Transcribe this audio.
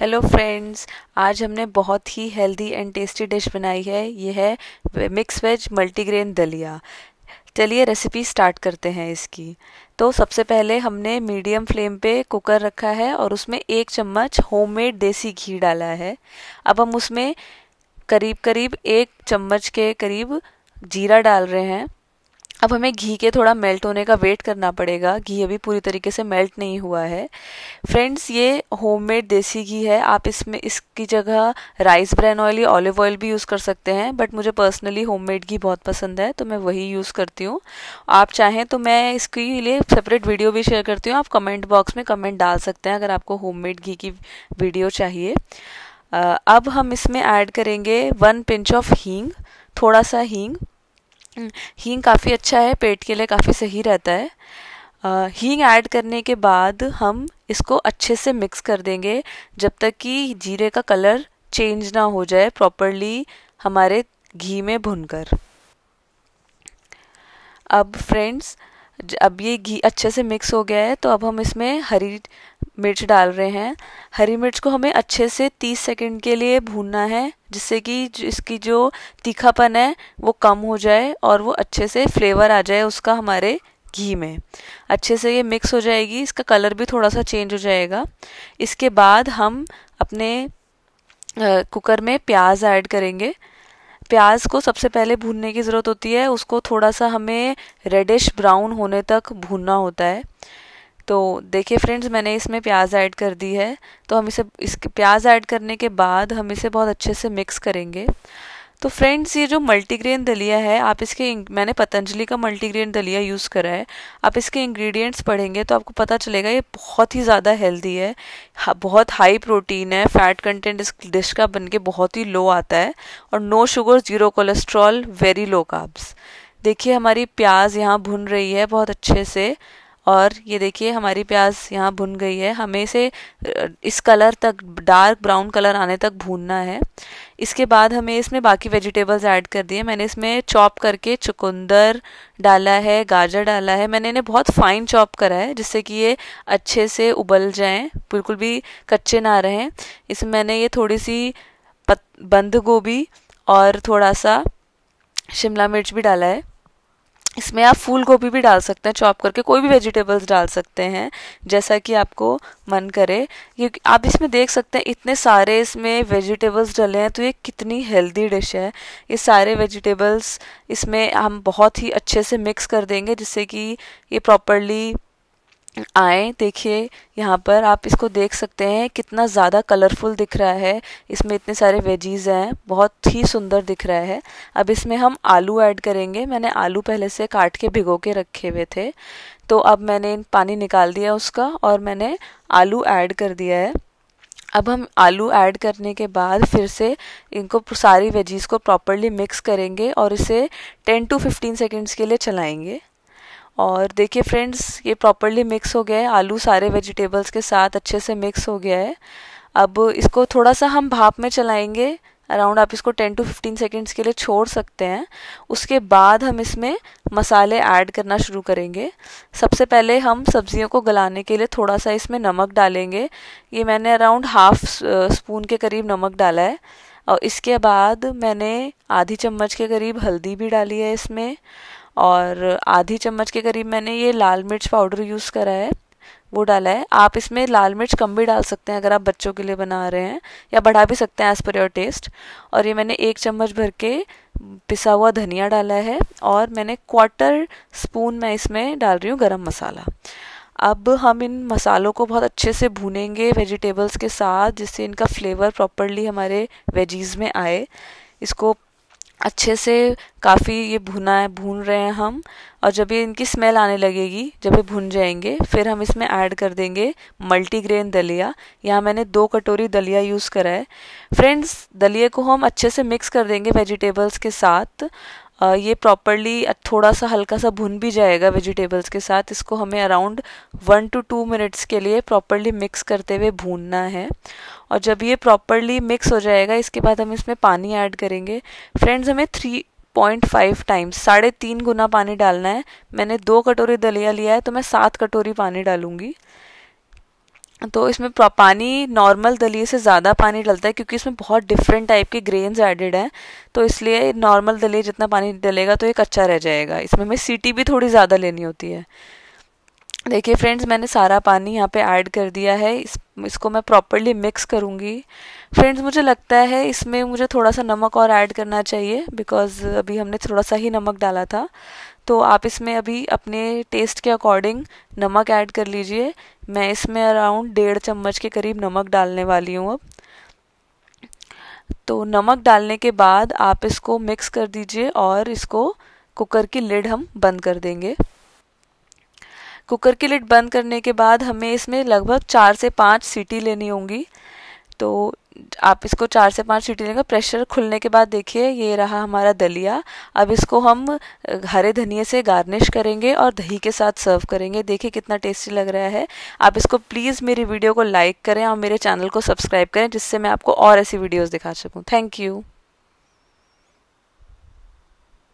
hello friends आज हमने बहुत ही हेल्दी एंड टेस्टी डिश बनाई है ये है मिक्स वेज मल्टीग्रेन दलिया चलिए रेसिपी स्टार्ट करते हैं इसकी तो सबसे पहले हमने मीडियम फ्लेम पे कुकर रखा है और उसमें एक चम्मच होममेड देसी घी डाला है अब हम उसमें करीब करीब एक चम्मच के करीब जीरा डाल रहे हैं अब हमें घी के थोड़ा मेल्ट होने का वेट करना पड़ेगा घी अभी पूरी तरीके से मेल्ट नहीं हुआ है फ्रेंड्स ये होममेड देसी घी है आप इसमें इसकी जगह राइस ब्रैन ऑयल या ऑलिव ऑयल भी यूज़ कर सकते हैं बट मुझे पर्सनली होममेड घी बहुत पसंद है तो मैं वही यूज़ करती हूँ आप चाहें तो मैं इसके लिए सेपरेट वीडियो भी शेयर करती हूँ आप कमेंट बॉक्स में कमेंट डाल सकते हैं अगर आपको होम घी की वीडियो चाहिए अब हम इसमें ऐड करेंगे वन पिंच ऑफ हींग थोड़ा सा हींग हम्म, हींग काफ़ी अच्छा है पेट के लिए काफ़ी सही रहता है हींग ऐड करने के बाद हम इसको अच्छे से मिक्स कर देंगे जब तक कि जीरे का कलर चेंज ना हो जाए प्रॉपरली हमारे घी में भुनकर अब फ्रेंड्स अब ये घी अच्छे से मिक्स हो गया है तो अब हम इसमें हरी मिर्च डाल रहे हैं हरी मिर्च को हमें अच्छे से 30 सेकंड के लिए भूनना है जिससे कि इसकी जो तीखापन है वो कम हो जाए और वो अच्छे से फ्लेवर आ जाए उसका हमारे घी में अच्छे से ये मिक्स हो जाएगी इसका कलर भी थोड़ा सा चेंज हो जाएगा इसके बाद हम अपने कुकर में प्याज ऐड करेंगे प्याज को सबसे पहले भूनने की ज़रूरत होती है उसको थोड़ा सा हमें रेडिश ब्राउन होने तक भूनना होता है तो देखिए फ्रेंड्स मैंने इसमें प्याज ऐड कर दी है तो हम इसे इस प्याज ऐड करने के बाद हम इसे बहुत अच्छे से मिक्स करेंगे तो फ्रेंड्स ये जो मल्टीग्रेन दलिया है आप इसके मैंने पतंजलि का मल्टीग्रेन दलिया यूज़ करा है आप इसके इंग्रेडिएंट्स पढ़ेंगे तो आपको पता चलेगा ये बहुत ही ज़्यादा हेल्दी है बहुत हाई प्रोटीन है फैट कंटेंट इस डिश का बन के बहुत ही लो आता है और no sugar zero cholesterol very low carbs देखिए हमारी प्याज यहाँ भुन रही है बहुत अच्छे से और ये देखिए हमारी प्याज यहाँ भुन गई है हमें इसे इस कलर तक डार्क ब्राउन कलर आने तक भूनना है इसके बाद हमें इसमें बाकी वेजिटेबल्स ऐड कर दिए मैंने इसमें चॉप करके चुकंदर डाला है गाजर डाला है मैंने इन्हें बहुत फाइन चॉप करा है जिससे कि ये अच्छे से उबल जाएँ बिल्कुल भी कच्चे ना रहें इसमें मैंने ये थोड़ी सी बंद गोभी और थोड़ा सा शिमला मिर्च भी डाला है इसमें आप फूल गोभी भी डाल सकते हैं चॉप करके कोई भी वेजिटेबल्स डाल सकते हैं जैसा कि आपको मन करे क्योंकि आप इसमें देख सकते हैं इतने सारे इसमें वेजिटेबल्स डले हैं तो ये कितनी हेल्दी डिश है ये सारे वेजिटेबल्स इसमें हम बहुत ही अच्छे से मिक्स कर देंगे जिससे कि ये प्रॉपरली आए देखिए यहाँ पर आप इसको देख सकते हैं कितना ज़्यादा कलरफुल दिख रहा है इसमें इतने सारे वेजीज़ हैं बहुत ही सुंदर दिख रहा है अब इसमें हम आलू ऐड करेंगे मैंने आलू पहले से काट के भिगो के रखे हुए थे तो अब मैंने पानी निकाल दिया उसका और मैंने आलू ऐड कर दिया है अब हम आलू ऐड करने के बाद फिर से इनको सारी वेजीज़ को प्रॉपरली मिक्स करेंगे और इसे टेन टू फिफ्टीन सेकेंड्स के लिए चलाएँगे और देखिए फ्रेंड्स ये प्रॉपरली मिक्स हो गया है आलू सारे वेजिटेबल्स के साथ अच्छे से मिक्स हो गया है अब इसको थोड़ा सा हम भाप में चलाएंगे अराउंड आप इसको 10 टू 15 सेकेंड्स के लिए छोड़ सकते हैं उसके बाद हम इसमें मसाले ऐड करना शुरू करेंगे सबसे पहले हम सब्जियों को गलाने के लिए थोड़ा सा इसमें नमक डालेंगे ये मैंने अराउंड हाफ स्पून के करीब नमक डाला है और इसके बाद मैंने आधी चम्मच के करीब हल्दी भी डाली है इसमें और आधी चम्मच के करीब मैंने ये लाल मिर्च पाउडर यूज़ करा है वो डाला है आप इसमें लाल मिर्च कम भी डाल सकते हैं अगर आप बच्चों के लिए बना रहे हैं या बढ़ा भी सकते हैं एज़ पर योर टेस्ट और ये मैंने एक चम्मच भर के पिसा हुआ धनिया डाला है और मैंने क्वार्टर स्पून मैं इसमें डाल रही हूँ गरम मसाला अब हम इन मसालों को बहुत अच्छे से भूनेंगे वेजिटेबल्स के साथ जिससे इनका फ्लेवर प्रॉपरली हमारे वेजीज़ में आए इसको अच्छे से काफ़ी ये भुना है भून रहे हैं हम और जब ये इनकी स्मेल आने लगेगी जब ये भुन जाएंगे फिर हम इसमें ऐड कर देंगे मल्टीग्रेन दलिया यहाँ मैंने दो कटोरी दलिया यूज़ करा है फ्रेंड्स दलिया को हम अच्छे से मिक्स कर देंगे वेजिटेबल्स के साथ ये प्रॉपरली थोड़ा सा हल्का सा भुन भी जाएगा वेजिटेबल्स के साथ इसको हमें around one to two minutes के लिए प्रॉपरली मिक्स करते हुए भूनना है और जब ये प्रॉपरली मिक्स हो जाएगा इसके बाद हम इसमें पानी ऐड करेंगे फ्रेंड्स हमें थ्री पॉइंट फाइव टाइम्स साढ़े तीन गुना पानी डालना है मैंने दो कटोरी दलिया लिया है तो मैं सात कटोरी पानी डालूंगी तो इसमें पानी नॉर्मल दलिए से ज़्यादा पानी डलता है क्योंकि इसमें बहुत डिफरेंट टाइप के ग्रेन्स एडेड हैं तो इसलिए नॉर्मल दलिए जितना पानी डलेगा तो एक कच्चा रह जाएगा इसमें हमें सीटी भी थोड़ी ज़्यादा लेनी होती है देखिए फ्रेंड्स मैंने सारा पानी यहाँ पे ऐड कर दिया है इस इसको मैं प्रॉपरली मिक्स करूँगी फ्रेंड्स मुझे लगता है इसमें मुझे थोड़ा सा नमक और ऐड करना चाहिए बिकॉज़ अभी हमने थोड़ा सा ही नमक डाला था तो आप इसमें अभी अपने टेस्ट के अकॉर्डिंग नमक ऐड कर लीजिए मैं इसमें अराउंड डेढ़ चम्मच के करीब नमक डालने वाली हूँ अब तो नमक डालने के बाद आप इसको मिक्स कर दीजिए और इसको कुकर की लिड हम बंद कर देंगे कुकर की लिड बंद करने के बाद हमें इसमें लगभग चार से पाँच सीटी लेनी होंगी तो आप इसको चार से पाँच सीटी लेंगे प्रेशर खुलने के बाद देखिए ये रहा हमारा दलिया अब इसको हम हरे धनिए से गार्निश करेंगे और दही के साथ सर्व करेंगे देखिए कितना टेस्टी लग रहा है आप इसको प्लीज़ मेरी वीडियो को लाइक करें और मेरे चैनल को सब्सक्राइब करें जिससे मैं आपको और ऐसी वीडियोज़ दिखा सकूँ थैंक यू